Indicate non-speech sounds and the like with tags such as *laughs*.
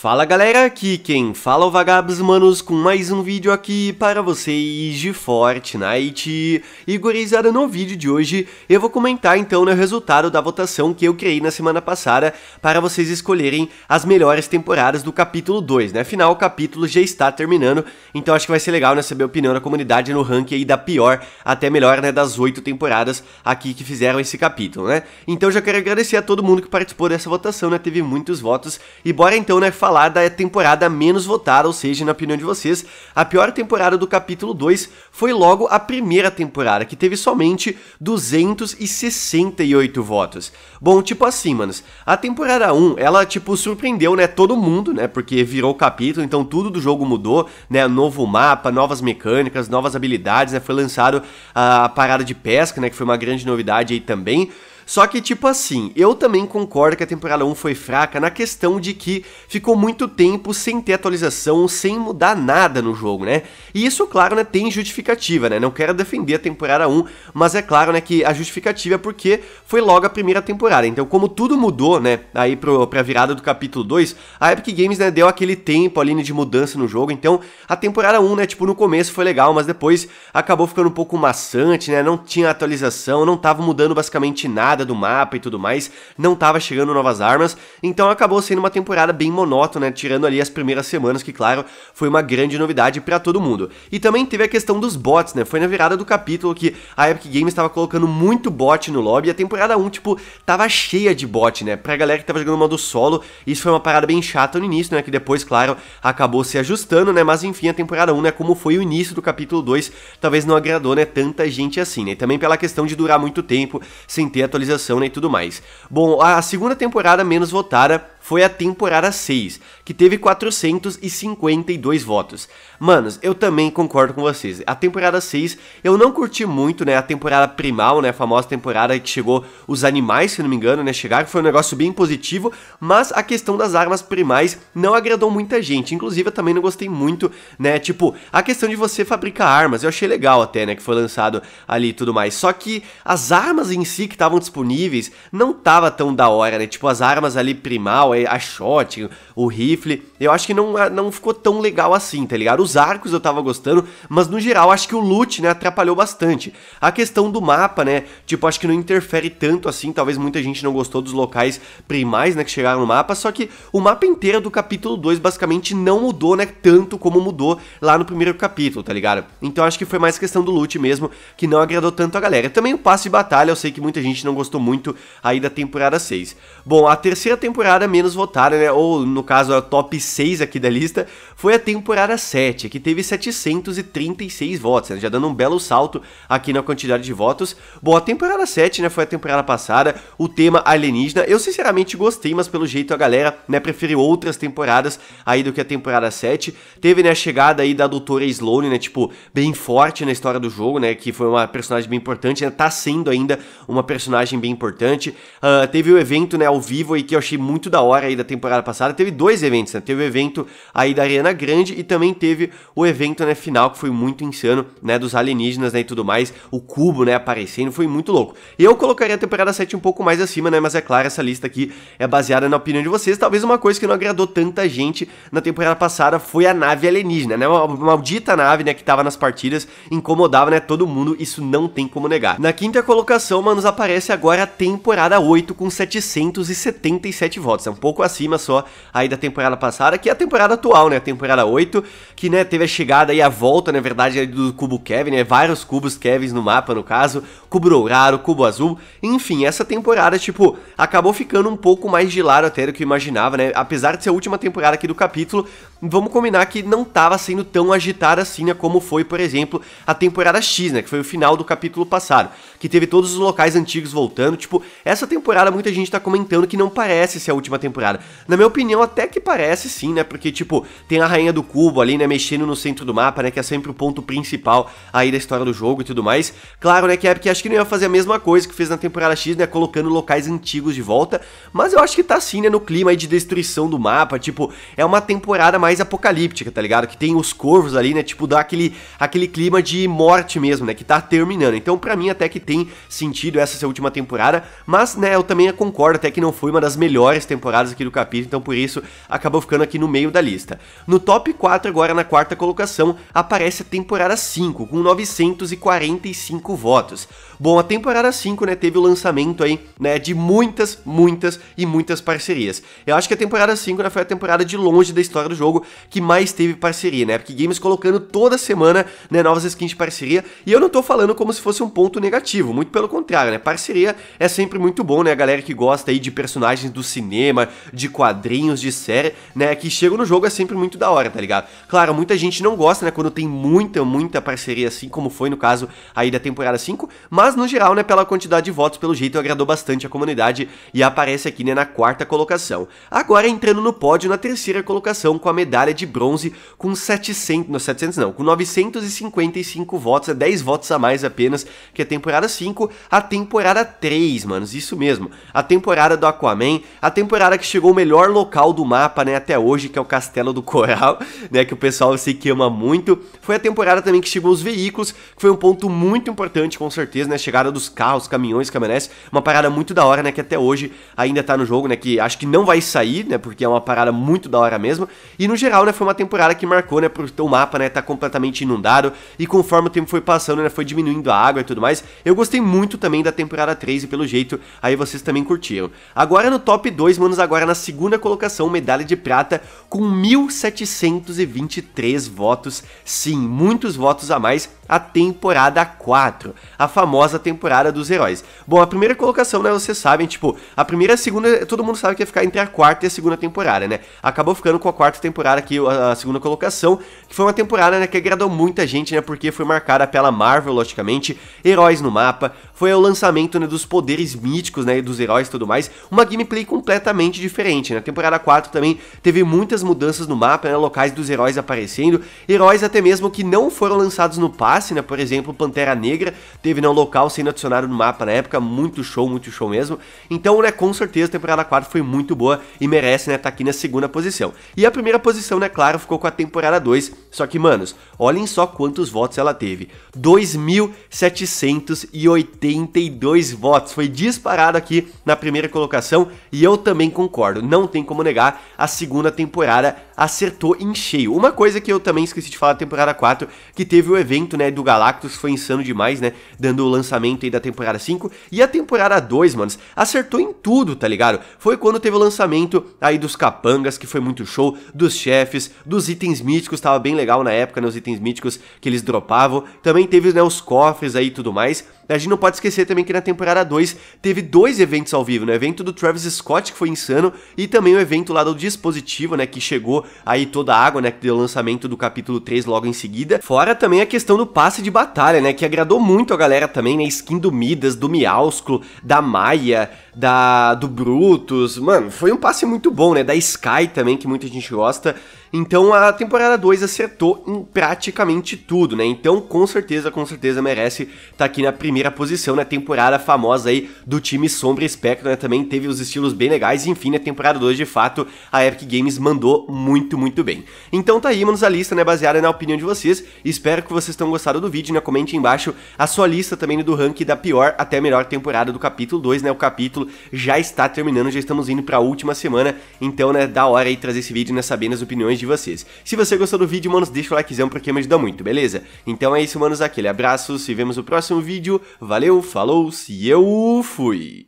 Fala galera, aqui quem fala é o Vagabos Manos com mais um vídeo aqui para vocês de Fortnite. E gurizada, no vídeo de hoje eu vou comentar então né, o resultado da votação que eu criei na semana passada para vocês escolherem as melhores temporadas do capítulo 2, né? Afinal, o capítulo já está terminando, então acho que vai ser legal né, saber a opinião da comunidade no ranking aí da pior até melhor, né, das oito temporadas aqui que fizeram esse capítulo, né? Então já quero agradecer a todo mundo que participou dessa votação, né? Teve muitos votos e bora então, né, falar falar da temporada menos votada, ou seja, na opinião de vocês, a pior temporada do capítulo 2 foi logo a primeira temporada, que teve somente 268 votos. Bom, tipo assim, manos, a temporada 1, ela, tipo, surpreendeu, né, todo mundo, né, porque virou capítulo, então tudo do jogo mudou, né, novo mapa, novas mecânicas, novas habilidades, né, foi lançado a parada de pesca, né, que foi uma grande novidade aí também, só que, tipo assim, eu também concordo que a temporada 1 foi fraca na questão de que ficou muito tempo sem ter atualização, sem mudar nada no jogo, né? E isso, claro, né, tem justificativa, né? Não quero defender a temporada 1, mas é claro, né, que a justificativa é porque foi logo a primeira temporada. Então, como tudo mudou, né, aí pro, pra virada do capítulo 2, a Epic Games, né, deu aquele tempo ali né, de mudança no jogo. Então, a temporada 1, né, tipo, no começo foi legal, mas depois acabou ficando um pouco maçante, né? Não tinha atualização, não tava mudando basicamente nada retirada do mapa e tudo mais, não estava chegando novas armas, então acabou sendo uma temporada bem monótona, né? tirando ali as primeiras semanas, que claro, foi uma grande novidade para todo mundo. E também teve a questão dos bots, né? Foi na virada do capítulo que a Epic Games estava colocando muito bot no lobby, e a temporada 1, tipo, tava cheia de bot, né? Pra galera que tava jogando modo solo, isso foi uma parada bem chata no início, né? Que depois, claro, acabou se ajustando, né? Mas enfim, a temporada 1, né? Como foi o início do capítulo 2, talvez não agradou, né? Tanta gente assim, né? E também pela questão de durar muito tempo sem ter atualização atualização né, e tudo mais. Bom, a segunda temporada menos votada foi a temporada 6, que teve 452 votos. Manos, eu também concordo com vocês. A temporada 6 eu não curti muito, né? A temporada primal, né? A famosa temporada que chegou os animais, se não me engano, né? Chegaram, foi um negócio bem positivo, mas a questão das armas primais não agradou muita gente. Inclusive, eu também não gostei muito, né? Tipo, a questão de você fabricar armas, eu achei legal até, né? Que foi lançado ali e tudo mais. Só que as armas em si que estavam disponíveis não tava tão da hora, né? Tipo, as armas ali primal é a shot, o rifle. Eu acho que não, ah, não ficou tão legal assim, tá ligado? Os arcos eu tava gostando, mas no geral acho que o loot, né, atrapalhou bastante. A questão do mapa, né, tipo, acho que não interfere tanto assim, talvez muita gente não gostou dos locais primais, né, que chegaram no mapa, só que o mapa inteiro do capítulo 2 basicamente não mudou, né, tanto como mudou lá no primeiro capítulo, tá ligado? Então acho que foi mais questão do loot mesmo, que não agradou tanto a galera. Também o passe de batalha, eu sei que muita gente não gostou muito aí da temporada 6. Bom, a terceira temporada mesmo menos votaram, né? Ou no caso, a top 6 aqui da lista foi a temporada 7, que teve 736 votos, né? já dando um belo salto aqui na quantidade de votos. Bom, a temporada 7, né, foi a temporada passada, o tema alienígena. Eu sinceramente gostei, mas pelo jeito a galera, né, prefere outras temporadas aí do que a temporada 7. Teve, né, a chegada aí da doutora Sloane, né, tipo, bem forte na história do jogo, né, que foi uma personagem bem importante, né, tá sendo ainda uma personagem bem importante. Uh, teve o evento, né, ao vivo aí que eu achei muito da hora hora aí da temporada passada, teve dois eventos, né? Teve o evento aí da Arena Grande e também teve o evento, né, final, que foi muito insano, né, dos alienígenas, né, e tudo mais, o cubo, né, aparecendo, foi muito louco. Eu colocaria a temporada 7 um pouco mais acima, né, mas é claro, essa lista aqui é baseada na opinião de vocês, talvez uma coisa que não agradou tanta gente na temporada passada foi a nave alienígena, né, uma maldita nave, né, que tava nas partidas, incomodava, né, todo mundo, isso não tem como negar. Na quinta colocação, nos aparece agora a temporada 8 com 777 votos, é um pouco acima só aí da temporada passada, que é a temporada atual, né? A temporada 8, que né, teve a chegada e a volta, na verdade, do cubo Kevin, né? Vários cubos Kevins no mapa, no caso, cubo dourado, cubo azul. Enfim, essa temporada, tipo, acabou ficando um pouco mais de lado até do que eu imaginava, né? Apesar de ser a última temporada aqui do capítulo, vamos combinar que não tava sendo tão agitada assim, né? Como foi, por exemplo, a temporada X, né? Que foi o final do capítulo passado, que teve todos os locais antigos voltando. Tipo, essa temporada muita gente tá comentando que não parece ser a última temporada temporada. Na minha opinião, até que parece sim, né? Porque, tipo, tem a Rainha do Cubo ali, né? Mexendo no centro do mapa, né? Que é sempre o ponto principal aí da história do jogo e tudo mais. Claro, né? Que é porque acho que não ia fazer a mesma coisa que fez na temporada X, né? Colocando locais antigos de volta. Mas eu acho que tá sim, né? No clima aí de destruição do mapa. Tipo, é uma temporada mais apocalíptica, tá ligado? Que tem os corvos ali, né? Tipo, dá aquele, aquele clima de morte mesmo, né? Que tá terminando. Então, pra mim, até que tem sentido essa última temporada. Mas, né? Eu também concordo até que não foi uma das melhores temporadas aqui do capítulo, então por isso acabou ficando aqui no meio da lista. No top 4, agora na quarta colocação, aparece a temporada 5, com 945 votos. Bom, a temporada 5, né, teve o lançamento aí, né, de muitas, muitas e muitas parcerias. Eu acho que a temporada 5, né, foi a temporada de longe da história do jogo que mais teve parceria, né, porque Games colocando toda semana, né, novas skins de parceria, e eu não tô falando como se fosse um ponto negativo, muito pelo contrário, né, parceria é sempre muito bom, né, a galera que gosta aí de personagens do cinema, de quadrinhos, de série, né, que chegam no jogo é sempre muito da hora, tá ligado? Claro, muita gente não gosta, né, quando tem muita, muita parceria assim, como foi no caso aí da temporada 5, mas no geral, né, pela quantidade de votos, pelo jeito agradou bastante a comunidade e aparece aqui, né, na quarta colocação. Agora entrando no pódio na terceira colocação com a medalha de bronze com 700, não 700 não, com 955 votos, é 10 votos a mais apenas que a temporada 5, a temporada 3, manos, isso mesmo. A temporada do Aquaman, a temporada que chegou o melhor local do mapa, né, até hoje, que é o Castelo do Coral, *laughs* né, que o pessoal sei que ama muito. Foi a temporada também que chegou os veículos, que foi um ponto muito importante, com certeza, né, chegada dos carros, caminhões, caminhonetes, uma parada muito da hora, né, que até hoje ainda tá no jogo, né, que acho que não vai sair, né, porque é uma parada muito da hora mesmo. E no geral, né, foi uma temporada que marcou, né, porque o mapa, né, tá completamente inundado e conforme o tempo foi passando, né, foi diminuindo a água e tudo mais. Eu gostei muito também da temporada 3 e pelo jeito aí vocês também curtiram. Agora no top 2, manos, agora na segunda colocação, medalha de prata, com 1.723 votos. Sim, muitos votos a mais a temporada 4, a famosa temporada dos heróis. Bom, a primeira colocação, né, vocês sabem, tipo, a primeira e a segunda, todo mundo sabe que ia ficar entre a quarta e a segunda temporada, né? Acabou ficando com a quarta temporada aqui, a segunda colocação, que foi uma temporada, né, que agradou muita gente, né, porque foi marcada pela Marvel, logicamente, heróis no mapa, foi o lançamento né, dos poderes míticos né, e dos heróis e tudo mais, uma gameplay completamente diferente. Na né? temporada 4 também teve muitas mudanças no mapa, né, locais dos heróis aparecendo, heróis até mesmo que não foram lançados no passe, né, por exemplo, Pantera Negra teve né, um local sendo adicionado no mapa na época, muito show, muito show mesmo. Então, né, com certeza a temporada 4 foi muito boa e merece estar né, tá aqui na segunda posição. E a primeira posição, né, claro, ficou com a temporada 2, só que, manos, olhem só quantos votos ela teve, 2.780 32 votos. Foi disparado aqui na primeira colocação e eu também concordo. Não tem como negar, a segunda temporada acertou em cheio. Uma coisa que eu também esqueci de falar temporada 4, que teve o evento, né, do Galactus, foi insano demais, né, dando o lançamento aí da temporada 5. E a temporada 2, mano acertou em tudo, tá ligado? Foi quando teve o lançamento aí dos capangas, que foi muito show, dos chefes, dos itens míticos, tava bem legal na época, né, os itens míticos que eles dropavam. Também teve, né, os cofres aí e tudo mais. A gente não pode esquecer também que na temporada 2 teve dois eventos ao vivo, né? O evento do Travis Scott, que foi insano, e também o evento lá do dispositivo, né? Que chegou aí toda a água, né? Que deu o lançamento do capítulo 3 logo em seguida. Fora também a questão do passe de batalha, né? Que agradou muito a galera também, né? Skin do Midas, do Miausclo, da Maia da do Brutus. Mano, foi um passe muito bom, né? Da Sky também, que muita gente gosta. Então a temporada 2 acertou em praticamente tudo, né? Então com certeza, com certeza merece estar tá aqui na primeira posição na né? temporada famosa aí do time Sombra e Espectro, né? Também teve os estilos bem legais, enfim, na né? temporada 2 de fato a Epic Games mandou muito, muito bem. Então tá aí, manos, a lista, né? Baseada na opinião de vocês. Espero que vocês tenham gostado do vídeo, né? Comente embaixo a sua lista também do ranking da pior até a melhor temporada do capítulo 2, né? O capítulo já está terminando, já estamos indo para a última semana, então, né, da hora aí trazer esse vídeo, né, sabendo as opiniões de vocês. Se você gostou do vídeo, manos, deixa o likezão porque me ajuda muito, beleza? Então é isso, manos, aquele abraço, se vemos no próximo vídeo, valeu, falou, se eu fui!